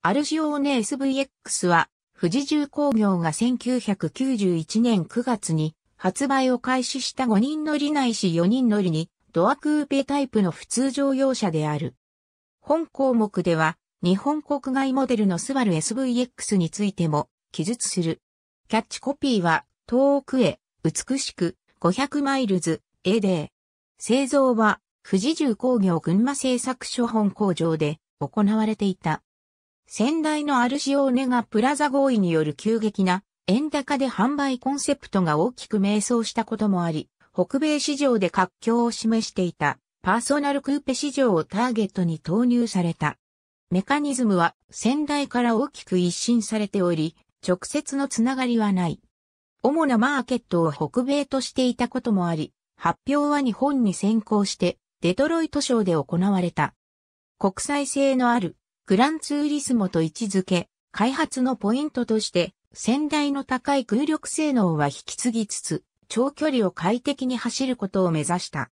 アルジオーネ SVX は、富士重工業が1991年9月に発売を開始した5人乗りないし4人乗りにドアクーペタイプの普通乗用車である。本項目では、日本国外モデルのスバル SVX についても記述する。キャッチコピーは、遠くへ、美しく、500マイルズ、A で。製造は、富士重工業群馬製作所本工場で行われていた。先代のアルシオーネがプラザ合意による急激な円高で販売コンセプトが大きく迷走したこともあり、北米市場で活況を示していたパーソナルクーペ市場をターゲットに投入された。メカニズムは先代から大きく一新されており、直接のつながりはない。主なマーケットを北米としていたこともあり、発表は日本に先行してデトロイト省で行われた。国際性のあるグランツーリスモと位置づけ、開発のポイントとして、先代の高い空力性能は引き継ぎつつ、長距離を快適に走ることを目指した。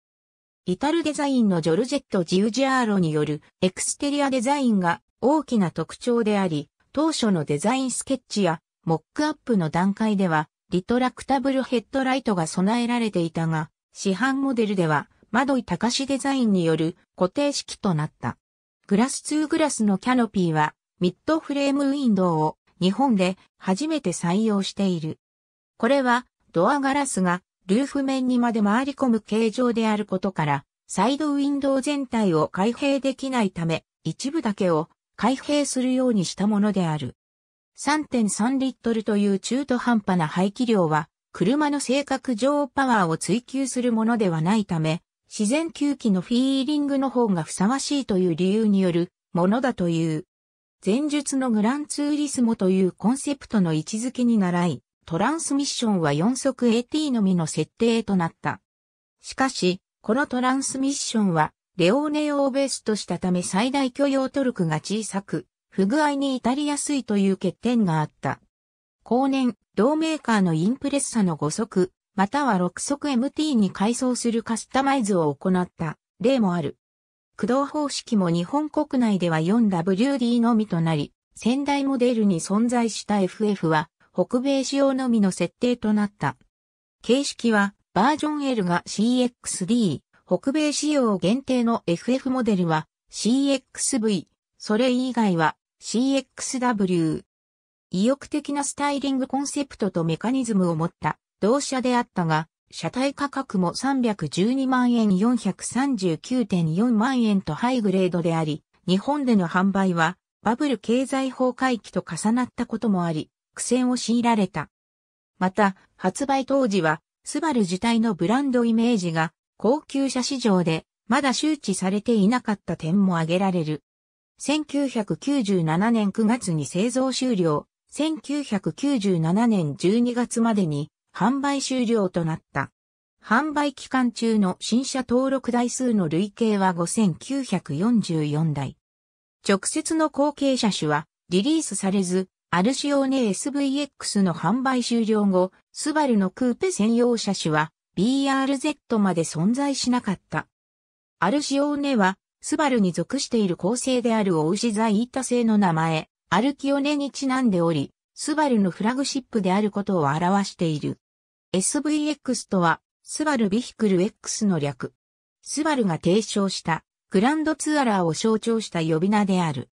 イタルデザインのジョルジェット・ジウジアーロによるエクステリアデザインが大きな特徴であり、当初のデザインスケッチやモックアップの段階では、リトラクタブルヘッドライトが備えられていたが、市販モデルでは、窓井隆デザインによる固定式となった。グラス2グラスのキャノピーは、ミッドフレームウィンドウを日本で初めて採用している。これは、ドアガラスがルーフ面にまで回り込む形状であることから、サイドウィンドウ全体を開閉できないため、一部だけを開閉するようにしたものである。3.3リットルという中途半端な排気量は、車の性格上パワーを追求するものではないため、自然吸気のフィーリングの方がふさわしいという理由によるものだという。前述のグランツーリスモというコンセプトの位置づけに倣い、トランスミッションは4速 AT のみの設定となった。しかし、このトランスミッションは、レオーネをベースとしたため最大許容トルクが小さく、不具合に至りやすいという欠点があった。後年、同メーカーのインプレッサの5速または6速 MT に改装するカスタマイズを行った例もある。駆動方式も日本国内では 4WD のみとなり、仙台モデルに存在した FF は北米仕様のみの設定となった。形式はバージョン L が CXD、北米仕様限定の FF モデルは CXV、それ以外は CXW。意欲的なスタイリングコンセプトとメカニズムを持った同社であったが、車体価格も312万円439.4万円とハイグレードであり、日本での販売はバブル経済崩壊期と重なったこともあり、苦戦を強いられた。また、発売当時は、スバル自体のブランドイメージが高級車市場でまだ周知されていなかった点も挙げられる。1997年9月に製造終了、1997年12月までに販売終了となった。販売期間中の新車登録台数の累計は5944台。直接の後継車種はリリースされず、アルシオーネ SVX の販売終了後、スバルのクーペ専用車種は BRZ まで存在しなかった。アルシオーネは、スバルに属している構成であるオウシザイータ製の名前、アルキオネにちなんでおり、スバルのフラグシップであることを表している。SVX とは、スバルビヒクル X の略。スバルが提唱した、グランドツアラーを象徴した呼び名である。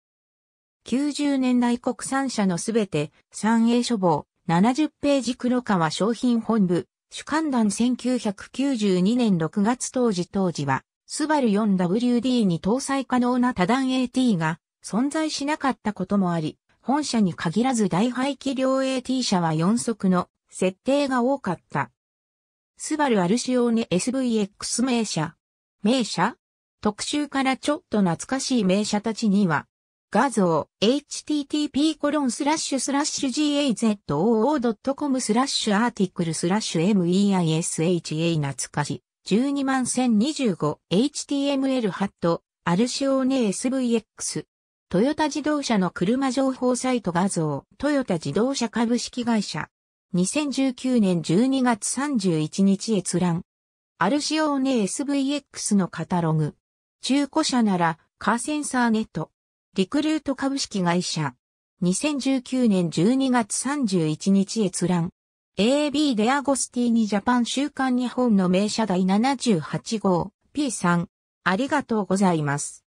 90年代国産車のすべて、三栄書房、70ページ黒川商品本部、主観団1992年6月当時当時は、スバル 4WD に搭載可能な多段 AT が存在しなかったこともあり、本社に限らず大排気量 AT 車は4速の設定が多かった。スバルアルシオーネ SVX 名車。名車特集からちょっと懐かしい名車たちには、画像 http コロンスラッシュスラッシュ gazoo.com スラッシュアーティクルスラッシュ meisha 懐かし12万 1025html ハットアルシオーネ SVX トヨタ自動車の車情報サイト画像トヨタ自動車株式会社2019年12月31日閲覧。アルシオーネ SVX のカタログ。中古車なら、カーセンサーネット。リクルート株式会社。2019年12月31日閲覧。AB デアゴスティーニジャパン週刊日本の名車第78号 P3。ありがとうございます。